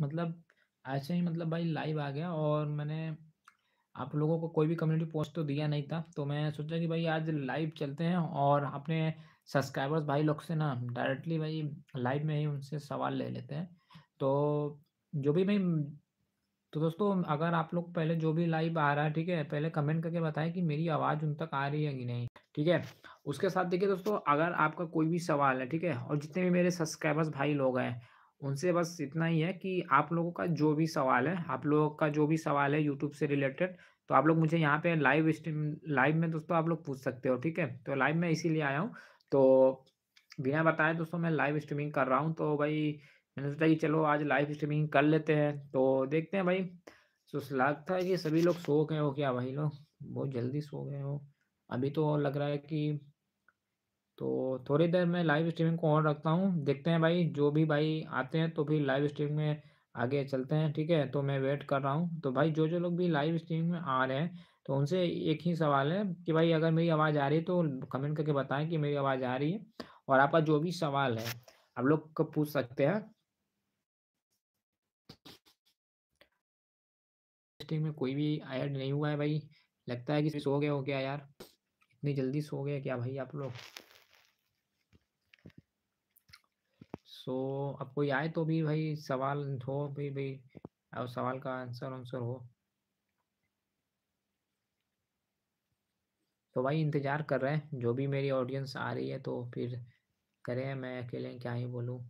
मतलब ऐसे ही मतलब भाई लाइव आ गया और मैंने आप लोगों को कोई भी कम्युनिटी पोस्ट तो दिया नहीं था तो मैं सोचा कि भाई आज लाइव चलते हैं और अपने सब्सक्राइबर्स भाई लोग से ना डायरेक्टली भाई लाइव में ही उनसे सवाल ले लेते हैं तो जो भी भाई तो दोस्तों अगर आप लोग पहले जो भी लाइव आ रहा है ठीक है पहले कमेंट करके बताएं कि मेरी आवाज़ उन तक आ रही है कि नहीं ठीक है उसके साथ देखिए दोस्तों अगर आपका कोई भी सवाल है ठीक है और जितने भी मेरे सब्सक्राइबर्स भाई लोग हैं उनसे बस इतना ही है कि आप लोगों का जो भी सवाल है आप लोगों का जो भी सवाल है यूट्यूब से रिलेटेड तो आप लोग मुझे यहाँ पे लाइव स्ट्रीम लाइव में दोस्तों आप लोग पूछ सकते हो ठीक है तो लाइव में इसीलिए आया हूँ तो बिना बताए दोस्तों मैं लाइव स्ट्रीमिंग कर रहा हूँ तो भाई मैंने सोचा कि चलो आज लाइव स्ट्रीमिंग कर लेते हैं तो देखते हैं भाई तो लगता है कि सभी लोग सो गए हो क्या भाई लोग बहुत जल्दी सो गए हो अभी तो लग रहा है कि तो थोड़ी देर में लाइव स्ट्रीमिंग को ऑन रखता हूँ देखते हैं भाई जो भी भाई आते हैं तो फिर लाइव स्ट्रीम में आगे चलते हैं ठीक है तो मैं वेट कर रहा हूँ तो भाई जो जो लोग भी लाइव स्ट्रीम में आ रहे हैं तो उनसे एक ही सवाल है कि भाई अगर मेरी आवाज़ आ रही है तो कमेंट करके बताएं कि मेरी आवाज़ आ रही है और आपका जो भी सवाल है आप लोग पूछ सकते हैं स्ट्रीम में कोई भी ऐड नहीं हुआ है भाई लगता है कि सो गए हो क्या यार इतनी जल्दी सो गए क्या भाई आप लोग सो तो so, कोई आए तो भी भाई सवाल हो भी भाई अब सवाल का आंसर आंसर हो तो भाई इंतज़ार कर रहे हैं जो भी मेरी ऑडियंस आ रही है तो फिर करें मैं अकेले क्या ही बोलूँ